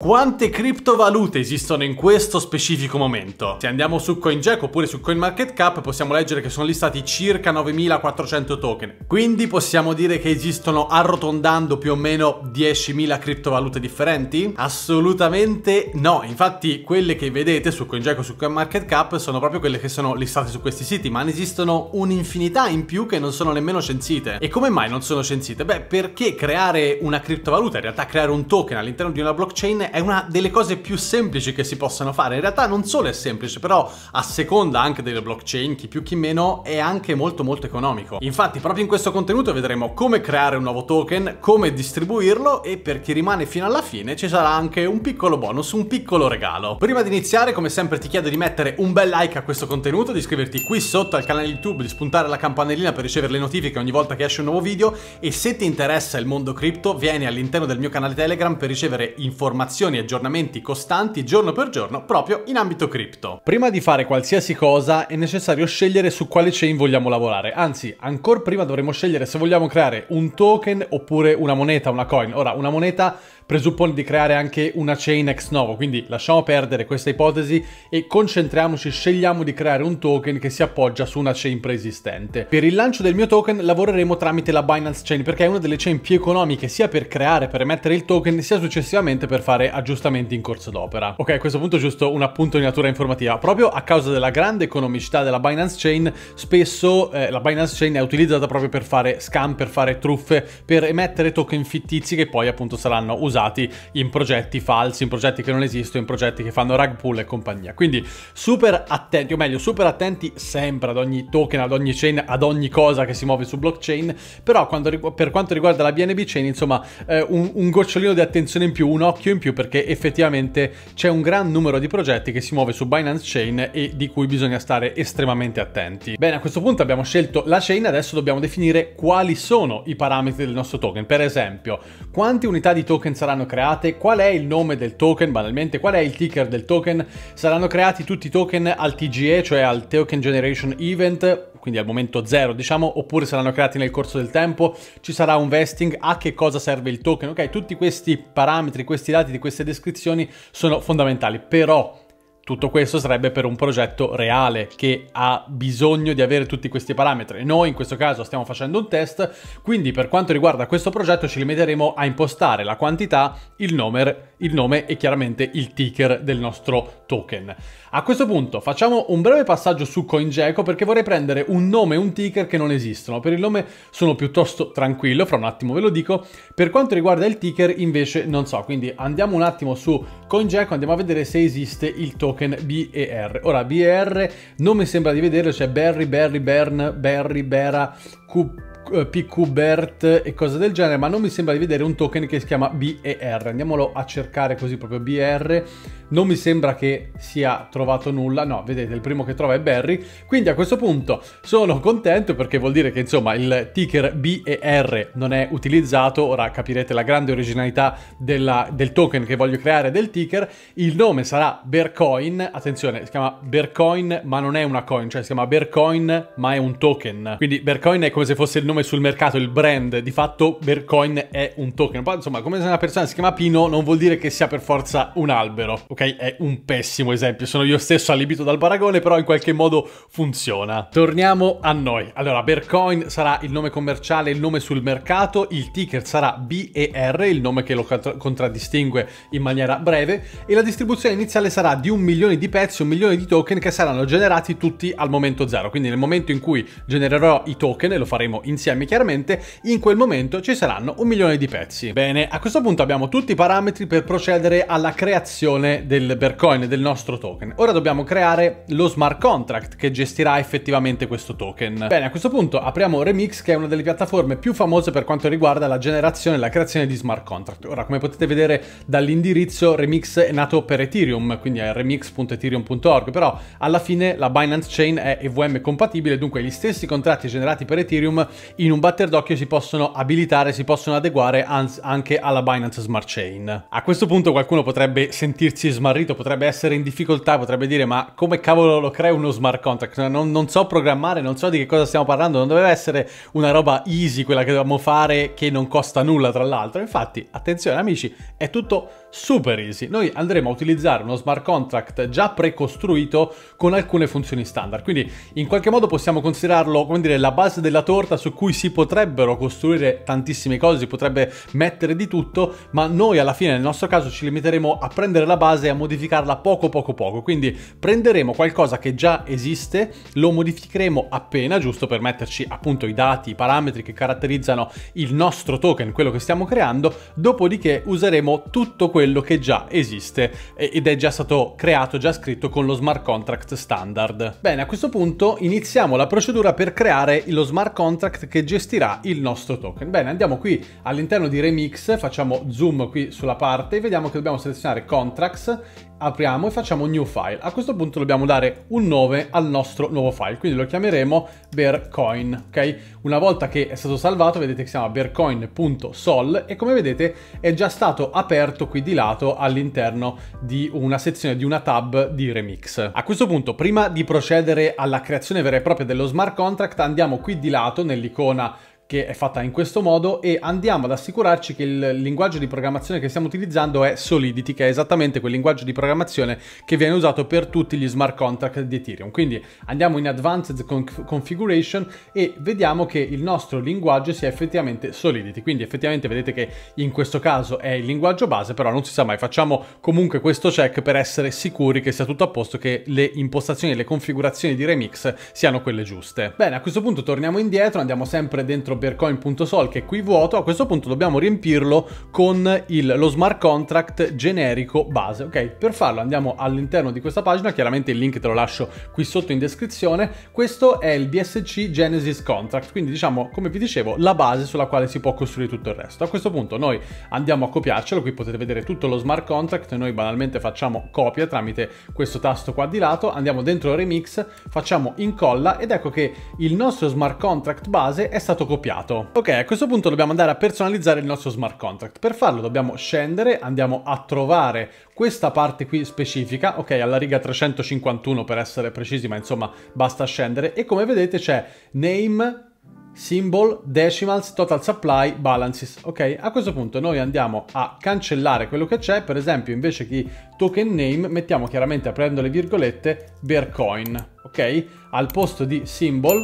Quante criptovalute esistono in questo specifico momento? Se andiamo su CoinGecko oppure su CoinMarketCap possiamo leggere che sono listati circa 9400 token. Quindi possiamo dire che esistono arrotondando più o meno 10.000 criptovalute differenti? Assolutamente no, infatti quelle che vedete su CoinGecko o su CoinMarketCap sono proprio quelle che sono listate su questi siti, ma ne esistono un'infinità in più che non sono nemmeno censite. E come mai non sono censite? Beh, perché creare una criptovaluta, in realtà creare un token all'interno di una blockchain è una delle cose più semplici che si possano fare. In realtà non solo è semplice, però a seconda anche delle blockchain, chi più chi meno, è anche molto molto economico. Infatti proprio in questo contenuto vedremo come creare un nuovo token, come distribuirlo e per chi rimane fino alla fine ci sarà anche un piccolo bonus, un piccolo regalo. Prima di iniziare, come sempre, ti chiedo di mettere un bel like a questo contenuto, di iscriverti qui sotto al canale YouTube, di spuntare la campanellina per ricevere le notifiche ogni volta che esce un nuovo video e se ti interessa il mondo cripto, vieni all'interno del mio canale Telegram per ricevere informazioni espansioni e aggiornamenti costanti giorno per giorno proprio in ambito cripto. Prima di fare qualsiasi cosa è necessario scegliere su quale chain vogliamo lavorare, anzi ancora prima dovremo scegliere se vogliamo creare un token oppure una moneta, una coin. Ora, una moneta presuppone di creare anche una chain ex novo, quindi lasciamo perdere questa ipotesi e concentriamoci, scegliamo di creare un token che si appoggia su una chain preesistente. Per il lancio del mio token lavoreremo tramite la Binance Chain perché è una delle chain più economiche sia per creare, per emettere il token, sia successivamente per fare aggiustamenti in corso d'opera. Ok, a questo punto è giusto un appunto di natura informativa. Proprio a causa della grande economicità della Binance Chain, spesso eh, la Binance Chain è utilizzata proprio per fare scam, per fare truffe, per emettere token fittizi che poi appunto saranno usati usati in progetti falsi, in progetti che non esistono, in progetti che fanno rug pull e compagnia. Quindi super attenti, o meglio, super attenti sempre ad ogni token, ad ogni chain, ad ogni cosa che si muove su blockchain, però quando, per quanto riguarda la BNB chain, insomma, eh, un, un gocciolino di attenzione in più, un occhio in più, perché effettivamente c'è un gran numero di progetti che si muove su Binance Chain e di cui bisogna stare estremamente attenti. Bene, a questo punto abbiamo scelto la chain, adesso dobbiamo definire quali sono i parametri del nostro token. Per esempio, quante unità di token saranno saranno create, qual è il nome del token, banalmente, qual è il ticker del token, saranno creati tutti i token al TGE, cioè al Token Generation Event, quindi al momento zero, diciamo, oppure saranno creati nel corso del tempo, ci sarà un vesting, a che cosa serve il token, ok? Tutti questi parametri, questi dati queste descrizioni sono fondamentali, però tutto questo sarebbe per un progetto reale che ha bisogno di avere tutti questi parametri. Noi in questo caso stiamo facendo un test, quindi per quanto riguarda questo progetto ci limiteremo a impostare la quantità, il nome, il nome e chiaramente il ticker del nostro token. A questo punto facciamo un breve passaggio su CoinGecko perché vorrei prendere un nome e un ticker che non esistono. Per il nome sono piuttosto tranquillo, fra un attimo ve lo dico. Per quanto riguarda il ticker invece non so, quindi andiamo un attimo su CoinGecko, andiamo a vedere se esiste il token token BER. Ora, BER non mi sembra di vederlo, c'è cioè Berry, Berry, Bern, Berry, Bera, Q, PQ eh, BERT e cose del genere, ma non mi sembra di vedere un token che si chiama BER. Andiamolo a cercare così proprio BER. Non mi sembra che sia trovato nulla. No, vedete, il primo che trova è Berry. Quindi a questo punto sono contento perché vuol dire che insomma il ticker BER non è utilizzato. Ora capirete la grande originalità della, del token che voglio creare del ticker. Il nome sarà Bercoin. Attenzione, si chiama Bercoin, ma non è una coin, cioè si chiama Bercoin, ma è un token. Quindi Bercoin è come se fosse il nome nome sul mercato, il brand, di fatto Vercoin è un token. Poi, insomma, come se una persona si chiama Pino non vuol dire che sia per forza un albero, ok? È un pessimo esempio, sono io stesso allibito dal paragone, però in qualche modo funziona. Torniamo a noi. Allora, Vercoin sarà il nome commerciale, il nome sul mercato, il ticker sarà BER, il nome che lo contraddistingue in maniera breve, e la distribuzione iniziale sarà di un milione di pezzi, un milione di token che saranno generati tutti al momento zero. Quindi nel momento in cui genererò i token, lo faremo insieme, insieme chiaramente in quel momento ci saranno un milione di pezzi. Bene, a questo punto abbiamo tutti i parametri per procedere alla creazione del Bercoin, del nostro token. Ora dobbiamo creare lo smart contract che gestirà effettivamente questo token. Bene, a questo punto apriamo Remix che è una delle piattaforme più famose per quanto riguarda la generazione e la creazione di smart contract. Ora, come potete vedere dall'indirizzo, Remix è nato per Ethereum, quindi è remix.ethereum.org, però alla fine la Binance Chain è EVM compatibile, dunque gli stessi contratti generati per Ethereum in un batter d'occhio si possono abilitare, si possono adeguare anche alla Binance Smart Chain. A questo punto qualcuno potrebbe sentirsi smarrito, potrebbe essere in difficoltà, potrebbe dire ma come cavolo lo creo uno smart contract? Cioè, non, non so programmare, non so di che cosa stiamo parlando, non doveva essere una roba easy quella che dovevamo fare che non costa nulla tra l'altro. Infatti, attenzione amici, è tutto Super easy, noi andremo a utilizzare uno smart contract già precostruito con alcune funzioni standard, quindi in qualche modo possiamo considerarlo come dire la base della torta su cui si potrebbero costruire tantissime cose, si potrebbe mettere di tutto, ma noi alla fine nel nostro caso ci limiteremo a prendere la base e a modificarla poco poco poco, quindi prenderemo qualcosa che già esiste, lo modificheremo appena giusto per metterci appunto i dati, i parametri che caratterizzano il nostro token, quello che stiamo creando, dopodiché useremo tutto questo quello che già esiste ed è già stato creato, già scritto con lo smart contract standard. Bene, a questo punto iniziamo la procedura per creare lo smart contract che gestirà il nostro token. Bene, andiamo qui all'interno di Remix, facciamo zoom qui sulla parte e vediamo che dobbiamo selezionare contracts apriamo e facciamo new file. A questo punto dobbiamo dare un nome al nostro nuovo file, quindi lo chiameremo bearcoin, ok? Una volta che è stato salvato, vedete che si chiama bearcoin.sol e come vedete è già stato aperto qui di lato all'interno di una sezione di una tab di remix. A questo punto, prima di procedere alla creazione vera e propria dello smart contract, andiamo qui di lato nell'icona che è fatta in questo modo e andiamo ad assicurarci che il linguaggio di programmazione che stiamo utilizzando è Solidity, che è esattamente quel linguaggio di programmazione che viene usato per tutti gli smart contract di Ethereum. Quindi andiamo in Advanced Conf- Configuration e vediamo che il nostro linguaggio sia effettivamente Solidity. Quindi effettivamente vedete che in questo caso è il linguaggio base, però non si sa mai, facciamo comunque questo check per essere sicuri che sia tutto a posto, che le impostazioni e le configurazioni di Remix siano quelle giuste. Bene, a questo punto torniamo indietro, andiamo sempre dentro per coin.sol che è qui vuoto, a questo punto dobbiamo riempirlo con il, lo smart contract generico base, ok? Per farlo andiamo all'interno di questa pagina, chiaramente il link te lo lascio qui sotto in descrizione, questo è il BSC Genesis Contract, quindi diciamo, come vi dicevo, la base sulla quale si può costruire tutto il resto. A questo punto noi andiamo a copiarcelo, qui potete vedere tutto lo smart contract, noi banalmente facciamo copia tramite questo tasto qua di lato, andiamo dentro remix, facciamo incolla ed ecco che il nostro smart contract base è stato copiato scoppiato. Ok, a questo punto dobbiamo andare a personalizzare il nostro smart contract. Per farlo dobbiamo scendere, andiamo a trovare questa parte qui specifica, ok, alla riga 351 per essere precisi, ma insomma basta scendere. E come vedete c'è name, symbol, decimals, total supply, balances. Ok, a questo punto noi andiamo a cancellare quello che c'è, per esempio invece di token name mettiamo chiaramente aprendo le virgolette bearcoin, ok? Al posto di symbol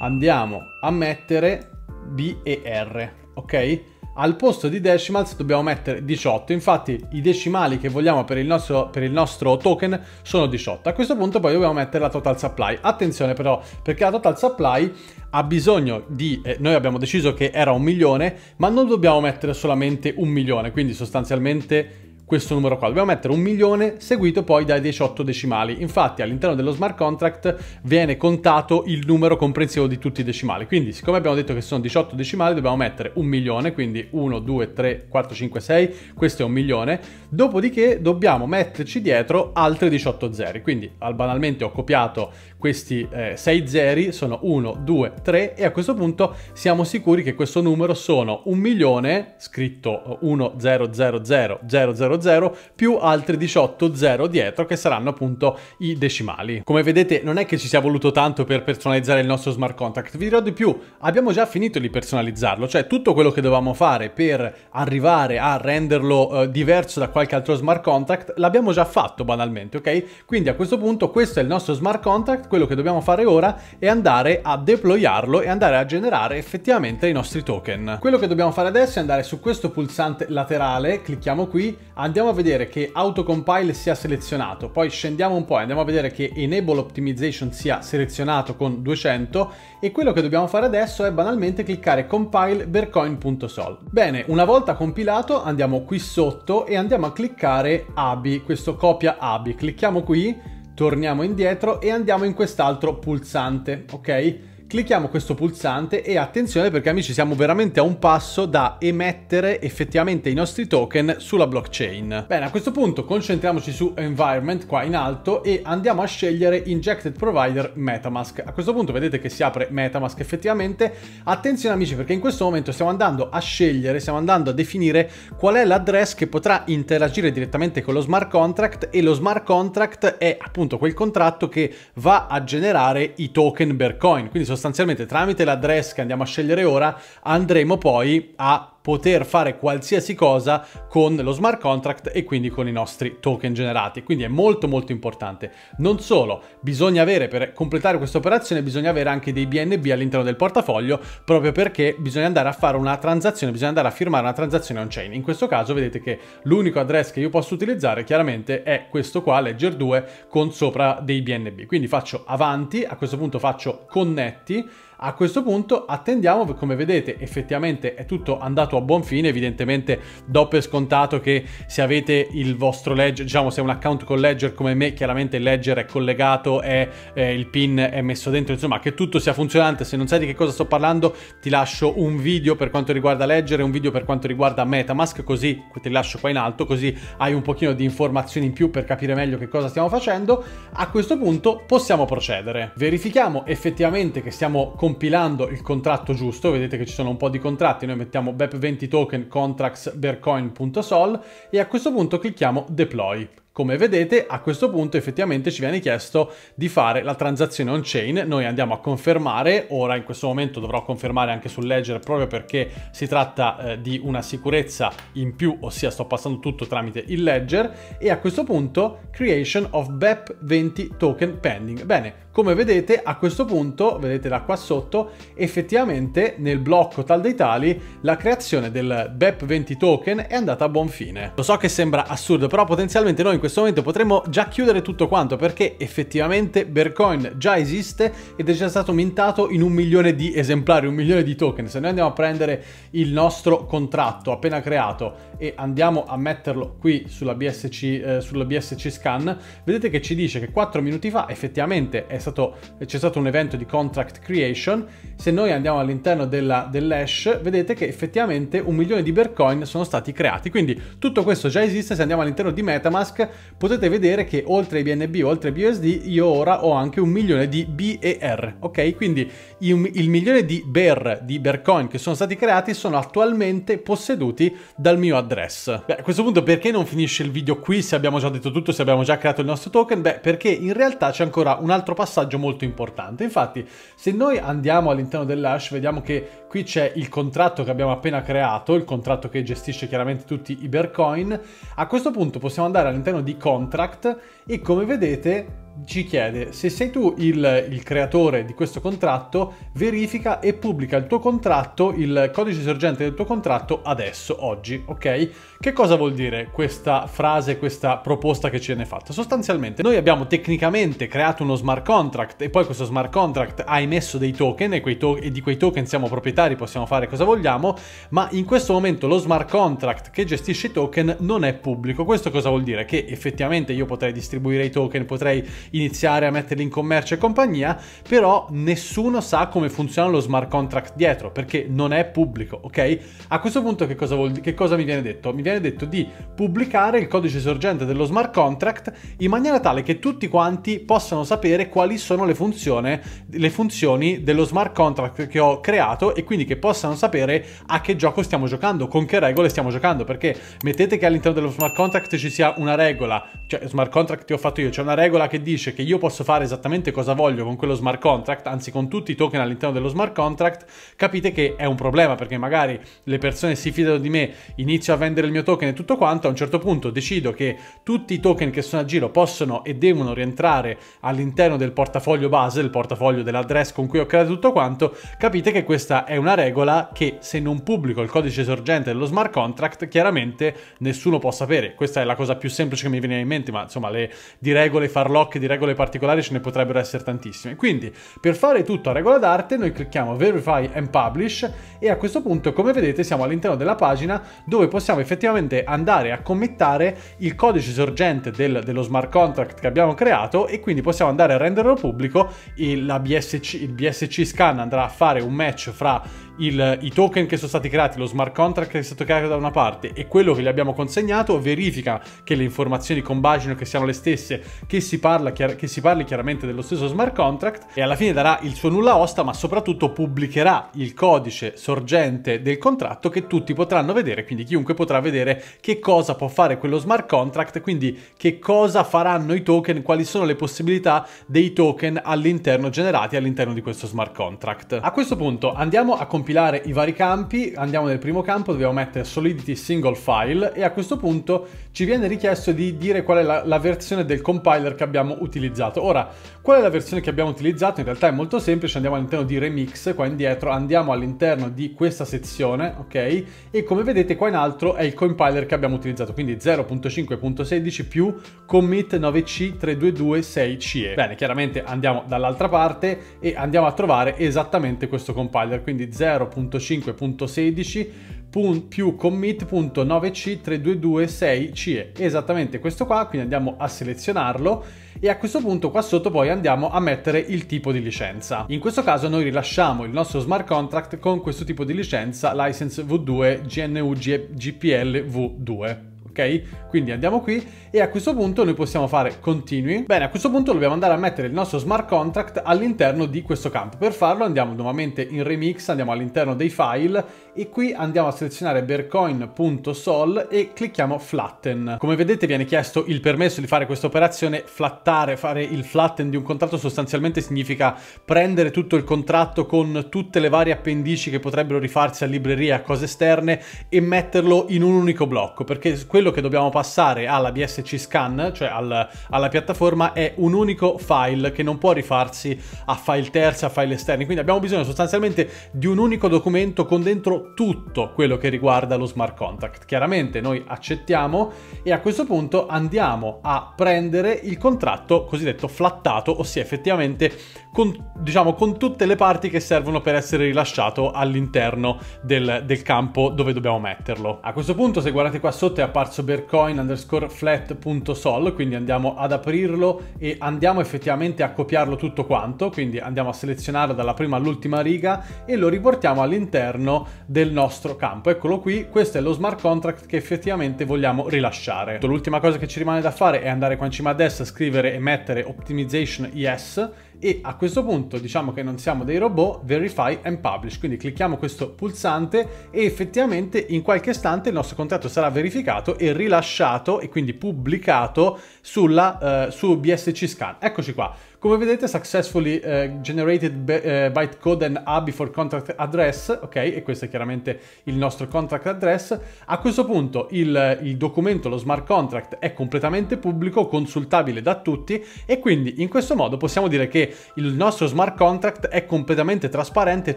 andiamo a mettere B e R, ok? Al posto di decimals dobbiamo mettere 18, infatti i decimali che vogliamo per il, nostro, per il nostro token sono 18. A questo punto poi dobbiamo mettere la total supply. Attenzione però, perché la total supply ha bisogno di, eh, noi abbiamo deciso che era un milione, ma non dobbiamo mettere solamente un milione, quindi sostanzialmente questo numero qua. Dobbiamo mettere un milione seguito poi dai 18 decimali. Infatti all'interno dello smart contract viene contato il numero comprensivo di tutti i decimali. Quindi siccome abbiamo detto che sono 18 decimali dobbiamo mettere un milione, quindi 1, 2, 3, 4, 5, 6, questo è un milione. Dopodiché dobbiamo metterci dietro altri 18 zeri. Quindi banalmente ho copiato questi eh, 6 zeri, sono 1, 2, 3 e a questo punto siamo sicuri che questo numero sono un milione scritto 1, 0, 0, 0, 0, 0, 0,00 più altri 18 0 dietro che saranno appunto i decimali. Come vedete non è che ci sia voluto tanto per personalizzare il nostro smart contract, vi dirò di più, abbiamo già finito di personalizzarlo, cioè tutto quello che dovevamo fare per arrivare a renderlo eh, diverso da qualche altro smart contract l'abbiamo già fatto banalmente, ok? Quindi a questo punto questo è il nostro smart contract, quello che dobbiamo fare ora è andare a deployarlo e andare a generare effettivamente i nostri token. Quello che dobbiamo fare adesso è andare su questo pulsante laterale, clicchiamo qui, andiamo a vedere che autocompile sia selezionato, poi scendiamo un po' e andiamo a vedere che enable optimization sia selezionato con 200 e quello che dobbiamo fare adesso è banalmente cliccare compile vercoin.sol. Bene, una volta compilato andiamo qui sotto e andiamo a cliccare ABI, questo copia ABI, clicchiamo qui, torniamo indietro e andiamo in quest'altro pulsante, ok? Clicchiamo questo pulsante e attenzione perché amici siamo veramente a un passo da emettere effettivamente i nostri token sulla blockchain. Bene, a questo punto concentriamoci su environment qua in alto e andiamo a scegliere injected provider Metamask. A questo punto vedete che si apre Metamask effettivamente. Attenzione amici perché in questo momento stiamo andando a scegliere, stiamo andando a definire qual è l'address che potrà interagire direttamente con lo smart contract e lo smart contract è appunto quel contratto che va a generare i token Bitcoin. Quindi sostanzialmente sostanzialmente tramite l'address che andiamo a scegliere ora andremo poi a poter fare qualsiasi cosa con lo smart contract e quindi con i nostri token generati. Quindi è molto molto importante. Non solo, bisogna avere per completare questa operazione bisogna avere anche dei BNB all'interno del portafoglio proprio perché bisogna andare a fare una transazione, bisogna andare a firmare una transazione on chain. In questo caso vedete che l'unico address che io posso utilizzare chiaramente è questo qua, Ledger 2 con sopra dei BNB. Quindi faccio avanti, a questo punto faccio connetti a questo punto attendiamo, come vedete effettivamente è tutto andato a buon fine, evidentemente do per scontato che se avete il vostro ledger, diciamo se un account con ledger come me, chiaramente il ledger è collegato, e eh, il pin è messo dentro, insomma che tutto sia funzionante, se non sai di che cosa sto parlando ti lascio un video per quanto riguarda ledger e un video per quanto riguarda Metamask, così ti lascio qua in alto, così hai un pochino di informazioni in più per capire meglio che cosa stiamo facendo. A questo punto possiamo procedere. Verifichiamo effettivamente che stiamo completamente compilando il contratto giusto, vedete che ci sono un po' di contratti, noi mettiamo BEP20 token contracts bercoin.sol e a questo punto clicchiamo deploy. Come vedete a questo punto effettivamente ci viene chiesto di fare la transazione on-chain, noi andiamo a confermare, ora in questo momento dovrò confermare anche sul ledger proprio perché si tratta eh, di una sicurezza in più, ossia sto passando tutto tramite il ledger e a questo punto creation of BEP20 token pending. Bene, come vedete a questo punto, vedete da qua sotto, effettivamente nel blocco tal dei tali la creazione del BEP20 token è andata a buon fine. Lo so che sembra assurdo, però potenzialmente noi in questo momento potremmo già chiudere tutto quanto perché effettivamente Bercoin già esiste ed è già stato mintato in un milione di esemplari, un milione di token. Se noi andiamo a prendere il nostro contratto appena creato e andiamo a metterlo qui sulla BSC, eh, sulla BSC scan, vedete che ci dice che 4 minuti fa effettivamente è stato, stato un evento di contract creation. Se noi andiamo all'interno della, dell'hash, dell vedete che effettivamente un milione di Bercoin sono stati creati. Quindi tutto questo già esiste, se andiamo all'interno di Metamask potete vedere che oltre ai BNB, oltre ai BUSD, io ora ho anche un milione di BER, ok? Quindi il, il milione di BER, di BERCoin che sono stati creati sono attualmente posseduti dal mio address. Beh, a questo punto perché non finisce il video qui se abbiamo già detto tutto, se abbiamo già creato il nostro token? Beh, perché in realtà c'è ancora un altro passaggio molto importante. Infatti, se noi andiamo all'interno dell'hash, vediamo che qui c'è il contratto che abbiamo appena creato, il contratto che gestisce chiaramente tutti i BERCoin. A questo punto possiamo andare all'interno di contract e come vedete ci chiede se sei tu il, il, creatore di questo contratto, verifica e pubblica il tuo contratto, il codice sorgente del tuo contratto adesso, oggi, ok? Che cosa vuol dire questa frase, questa proposta che ci viene fatta? Sostanzialmente noi abbiamo tecnicamente creato uno smart contract e poi questo smart contract ha emesso dei token e, to- e di quei token siamo proprietari, possiamo fare cosa vogliamo, ma in questo momento lo smart contract che gestisce i token non è pubblico. Questo cosa vuol dire? Che effettivamente io potrei distribuire i token, potrei iniziare a metterli in commercio e compagnia, però nessuno sa come funziona lo smart contract dietro perché non è pubblico, ok? A questo punto che cosa, vuol, che cosa mi viene detto? Mi viene detto di pubblicare il codice sorgente dello smart contract in maniera tale che tutti quanti possano sapere quali sono le funzioni, le funzioni dello smart contract che ho creato e quindi che possano sapere a che gioco stiamo giocando, con che regole stiamo giocando, perché mettete che all'interno dello smart contract ci sia una regola, cioè smart contract ti ho fatto io, c'è una regola che dice dice che io posso fare esattamente cosa voglio con quello smart contract, anzi con tutti i token all'interno dello smart contract, capite che è un problema perché magari le persone si fidano di me, inizio a vendere il mio token e tutto quanto, a un certo punto decido che tutti i token che sono a giro possono e devono rientrare all'interno del portafoglio base, del portafoglio dell'address con cui ho creato tutto quanto, capite che questa è una regola che se non pubblico il codice sorgente dello smart contract, chiaramente nessuno può sapere. Questa è la cosa più semplice che mi viene in mente, ma insomma le di regole farlocche di regole particolari ce ne potrebbero essere tantissime. Quindi, per fare tutto a regola d'arte, noi clicchiamo Verify and Publish e a questo punto, come vedete, siamo all'interno della pagina dove possiamo effettivamente andare a committare il codice sorgente del, dello smart contract che abbiamo creato e quindi possiamo andare a renderlo pubblico. Il, BSC, il BSC scan andrà a fare un match fra il, i token che sono stati creati, lo smart contract che è stato creato da una parte e quello che gli abbiamo consegnato verifica che le informazioni combacino, che siano le stesse, che si, parla, che si parli chiaramente dello stesso smart contract e alla fine darà il suo nulla osta, ma soprattutto pubblicherà il codice sorgente del contratto che tutti potranno vedere, quindi chiunque potrà vedere che cosa può fare quello smart contract, quindi che cosa faranno i token, quali sono le possibilità dei token all'interno generati all'interno di questo smart contract. A questo punto andiamo a comp- compilare i vari campi, andiamo nel primo campo, dobbiamo mettere Solidity Single File e a questo punto ci viene richiesto di dire qual è la, la versione del compiler che abbiamo utilizzato. Ora, qual è la versione che abbiamo utilizzato? In realtà è molto semplice, andiamo all'interno di Remix, qua indietro, andiamo all'interno di questa sezione, ok? E come vedete qua in alto è il compiler che abbiamo utilizzato, quindi 0.5.16 più commit 9C3226CE. Bene, chiaramente andiamo dall'altra parte e andiamo a trovare esattamente questo compiler, quindi 0 0.5.16 più commit.9c3226ce esattamente questo qua quindi andiamo a selezionarlo e a questo punto qua sotto poi andiamo a mettere il tipo di licenza. In questo caso noi rilasciamo il nostro smart contract con questo tipo di licenza license V2 GNU GPL V2 ok? Quindi andiamo qui e a questo punto noi possiamo fare continui. Bene, a questo punto dobbiamo andare a mettere il nostro smart contract all'interno di questo campo. Per farlo andiamo nuovamente in remix, andiamo all'interno dei file e qui andiamo a selezionare bercoin.sol e clicchiamo flatten. Come vedete viene chiesto il permesso di fare questa operazione flattare, fare il flatten di un contratto sostanzialmente significa prendere tutto il contratto con tutte le varie appendici che potrebbero rifarsi a librerie a cose esterne e metterlo in un unico blocco perché quello che dobbiamo passare alla BSC scan, cioè al, alla piattaforma è un unico file che non può rifarsi a file terzi, a file esterni, quindi abbiamo bisogno sostanzialmente di un unico documento con dentro tutto quello che riguarda lo smart contract. Chiaramente noi accettiamo e a questo punto andiamo a prendere il contratto cosiddetto flattato, ossia effettivamente con, diciamo, con tutte le parti che servono per essere rilasciato all'interno del, del campo dove dobbiamo metterlo. A questo punto se guardate qua sotto è apparso Bercoin underscore flat.sol, quindi andiamo ad aprirlo e andiamo effettivamente a copiarlo tutto quanto, quindi andiamo a selezionarlo dalla prima all'ultima riga e lo riportiamo all'interno del nostro campo. Eccolo qui, questo è lo smart contract che effettivamente vogliamo rilasciare. L'ultima cosa che ci rimane da fare è andare qua in cima a destra, scrivere e mettere optimization yes e a questo punto diciamo che non siamo dei robot, verify and publish, quindi clicchiamo questo pulsante e effettivamente in qualche istante il nostro contratto sarà verificato e rilasciato e quindi pubblicato sulla, eh, su BSC Scan. Eccoci qua. Come vedete successfully uh, generated uh, eh, bytecode and A before contract address, ok? E questo è chiaramente il nostro contract address. A questo punto il, il documento, lo smart contract, è completamente pubblico, consultabile da tutti e quindi in questo modo possiamo dire che il nostro smart contract è completamente trasparente,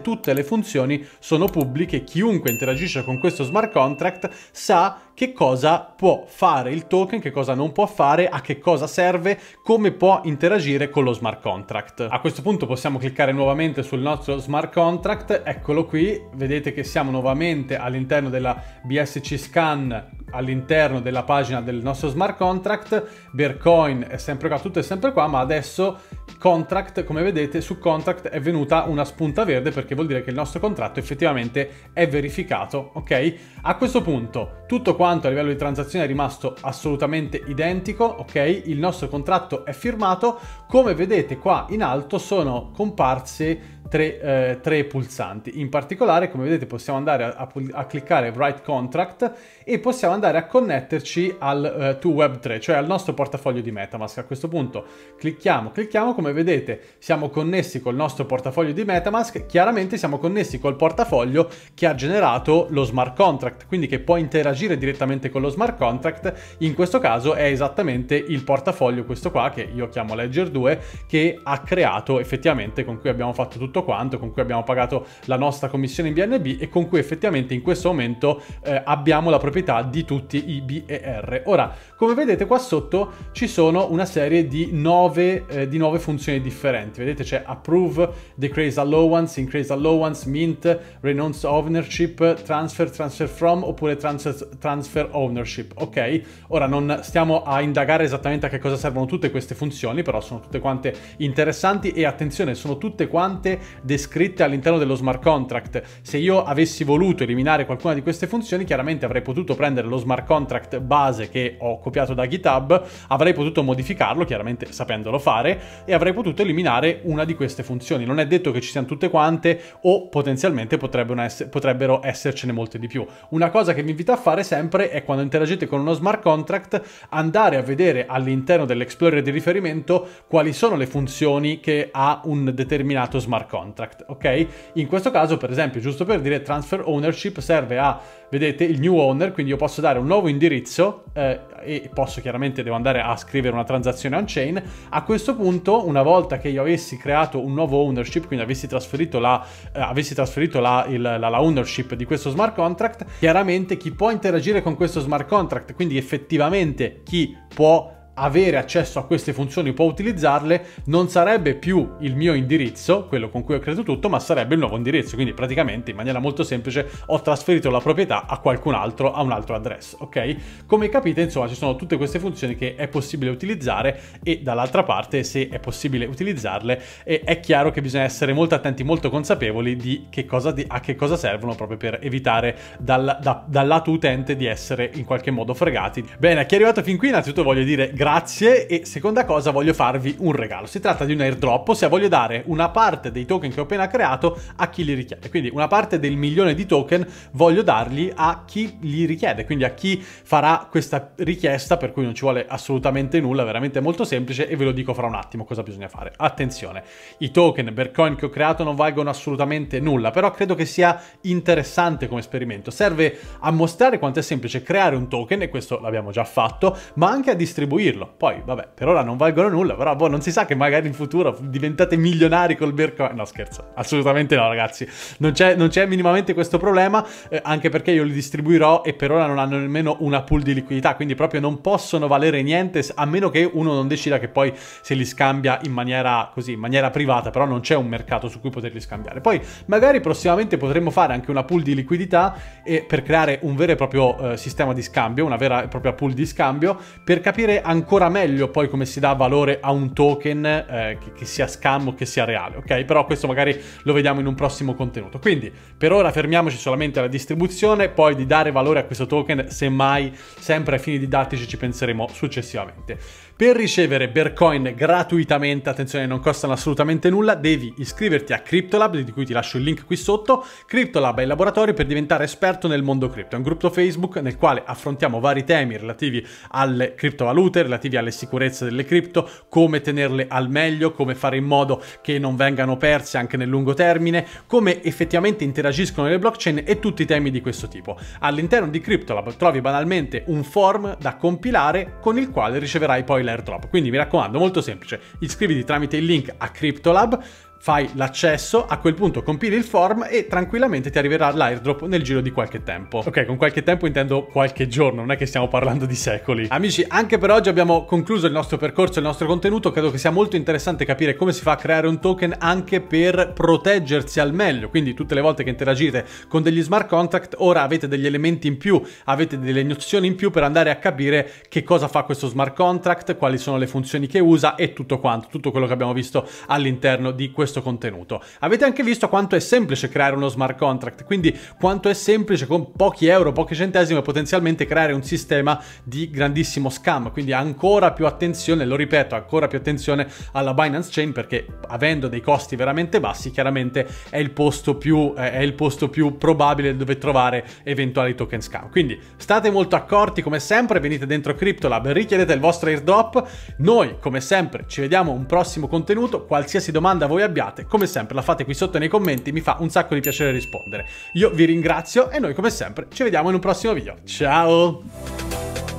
tutte le funzioni sono pubbliche, chiunque interagisce con questo smart contract sa che cosa può fare il token, che cosa non può fare, a che cosa serve, come può interagire con lo smart contract. A questo punto possiamo cliccare nuovamente sul nostro smart contract, eccolo qui, vedete che siamo nuovamente all'interno della BSC Scan all'interno della pagina del nostro smart contract, Bitcoin è sempre qua, tutto è sempre qua, ma adesso contract, come vedete su contract è venuta una spunta verde perché vuol dire che il nostro contratto effettivamente è verificato, ok? A questo punto tutto qua quanto a livello di transazione è rimasto assolutamente identico, ok? Il nostro contratto è firmato, come vedete qua in alto sono comparsi Tre, eh, tre, pulsanti. In particolare, come vedete, possiamo andare a, a, a, cliccare Write Contract e possiamo andare a connetterci al eh, to Web3, cioè al nostro portafoglio di Metamask. A questo punto clicchiamo, clicchiamo, come vedete siamo connessi col nostro portafoglio di Metamask, chiaramente siamo connessi col portafoglio che ha generato lo smart contract, quindi che può interagire direttamente direttamente con lo smart contract, in questo caso è esattamente il portafoglio, questo qua, che io chiamo Ledger 2, che ha creato effettivamente, con cui abbiamo fatto tutto quanto, con cui abbiamo pagato la nostra commissione in BNB e con cui effettivamente in questo momento eh, abbiamo la proprietà di tutti i BER. Ora, come vedete qua sotto ci sono una serie di nove, eh, di 9 funzioni differenti, vedete c'è approve, decrease allowance, increase allowance, mint, renounce ownership, transfer, transfer from oppure transfer, transfer transfer ownership, ok? Ora non stiamo a indagare esattamente a che cosa servono tutte queste funzioni, però sono tutte quante interessanti e attenzione, sono tutte quante descritte all'interno dello smart contract. Se io avessi voluto eliminare qualcuna di queste funzioni, chiaramente avrei potuto prendere lo smart contract base che ho copiato da GitHub, avrei potuto modificarlo, chiaramente sapendolo fare, e avrei potuto eliminare una di queste funzioni. Non è detto che ci siano tutte quante o potenzialmente potrebbero, essercene molte di più. Una cosa che vi invito a fare sempre apre è quando interagite con uno smart contract andare a vedere all'interno dell'explorer di riferimento quali sono le funzioni che ha un determinato smart contract, ok? In questo caso, per esempio, giusto per dire, transfer ownership serve a vedete il new owner, quindi io posso dare un nuovo indirizzo eh, e posso chiaramente devo andare a scrivere una transazione on-chain. A questo punto, una volta che io avessi creato un nuovo ownership, quindi avessi trasferito la, eh, avessi trasferito la, il, la, la ownership di questo smart contract, chiaramente chi può interagire con questo smart contract, quindi effettivamente chi può avere accesso a queste funzioni può utilizzarle, non sarebbe più il mio indirizzo, quello con cui ho creato tutto, ma sarebbe il nuovo indirizzo. Quindi praticamente in maniera molto semplice ho trasferito la proprietà a qualcun altro, a un altro address, ok? Come capite, insomma, ci sono tutte queste funzioni che è possibile utilizzare e dall'altra parte, se è possibile utilizzarle, è chiaro che bisogna essere molto attenti, molto consapevoli di che cosa, di, a che cosa servono proprio per evitare dal, da, dal lato utente di essere in qualche modo fregati. Bene, a chi è arrivato fin qui innanzitutto voglio dire grazie grazie e seconda cosa voglio farvi un regalo. Si tratta di un airdrop, ossia voglio dare una parte dei token che ho appena creato a chi li richiede. Quindi una parte del milione di token voglio dargli a chi li richiede, quindi a chi farà questa richiesta per cui non ci vuole assolutamente nulla, veramente molto semplice e ve lo dico fra un attimo cosa bisogna fare. Attenzione, i token Bitcoin che ho creato non valgono assolutamente nulla, però credo che sia interessante come esperimento. Serve a mostrare quanto è semplice creare un token e questo l'abbiamo già fatto, ma anche a distribuirlo dirlo. Poi, vabbè, per ora non valgono nulla, però boh, non si sa che magari in futuro diventate milionari col mercato. No, scherzo, assolutamente no, ragazzi. Non c'è, non c'è minimamente questo problema, eh, anche perché io li distribuirò e per ora non hanno nemmeno una pool di liquidità, quindi proprio non possono valere niente, a meno che uno non decida che poi se li scambia in maniera così, in maniera privata, però non c'è un mercato su cui poterli scambiare. Poi, magari prossimamente potremmo fare anche una pool di liquidità eh, per creare un vero e proprio eh, sistema di scambio, una vera e propria pool di scambio, per capire ancora ancora meglio poi come si dà valore a un token, eh, che, che, sia scam o che sia reale, ok? Però questo magari lo vediamo in un prossimo contenuto. Quindi per ora fermiamoci solamente alla distribuzione, poi di dare valore a questo token, semmai sempre ai fini didattici ci penseremo successivamente. Per ricevere Bercoin gratuitamente, attenzione non costano assolutamente nulla, devi iscriverti a CryptoLab, di cui ti lascio il link qui sotto. CryptoLab è il laboratorio per diventare esperto nel mondo cripto, è un gruppo Facebook nel quale affrontiamo vari temi relativi alle criptovalute, relativi alle sicurezze delle cripto, come tenerle al meglio, come fare in modo che non vengano perse anche nel lungo termine, come effettivamente interagiscono le blockchain e tutti i temi di questo tipo. All'interno di CryptoLab trovi banalmente un form da compilare con il quale riceverai poi dell'airdrop. Quindi mi raccomando, molto semplice, iscriviti tramite il link a CryptoLab fai l'accesso, a quel punto compili il form e tranquillamente ti arriverà l'airdrop nel giro di qualche tempo. Ok, con qualche tempo intendo qualche giorno, non è che stiamo parlando di secoli. Amici, anche per oggi abbiamo concluso il nostro percorso, il nostro contenuto, credo che sia molto interessante capire come si fa a creare un token anche per proteggersi al meglio, quindi tutte le volte che interagite con degli smart contract ora avete degli elementi in più, avete delle nozioni in più per andare a capire che cosa fa questo smart contract, quali sono le funzioni che usa e tutto quanto, tutto quello che abbiamo visto all'interno di questo questo contenuto. Avete anche visto quanto è semplice creare uno smart contract, quindi quanto è semplice con pochi euro, pochi centesimi potenzialmente creare un sistema di grandissimo scam, quindi ancora più attenzione, lo ripeto, ancora più attenzione alla Binance Chain perché avendo dei costi veramente bassi chiaramente è il posto più, eh, è il posto più probabile dove trovare eventuali token scam. Quindi state molto accorti come sempre, venite dentro CryptoLab, richiedete il vostro airdrop, noi come sempre ci vediamo un prossimo contenuto, qualsiasi domanda voi abbiate abbiate, come sempre la fate qui sotto nei commenti, mi fa un sacco di piacere rispondere. Io vi ringrazio e noi come sempre ci vediamo in un prossimo video. Ciao!